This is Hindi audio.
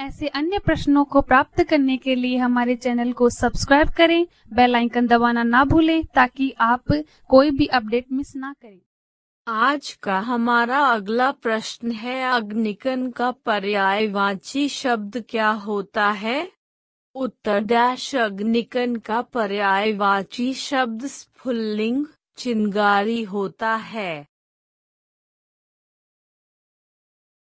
ऐसे अन्य प्रश्नों को प्राप्त करने के लिए हमारे चैनल को सब्सक्राइब करें बेल आइकन दबाना ना भूलें ताकि आप कोई भी अपडेट मिस ना करें आज का हमारा अगला प्रश्न है अग्निकन का पर्यायवाची शब्द क्या होता है उत्तर डैश अग्निकन का पर्यायवाची शब्द स्फुल्लिंग चिंगारी होता है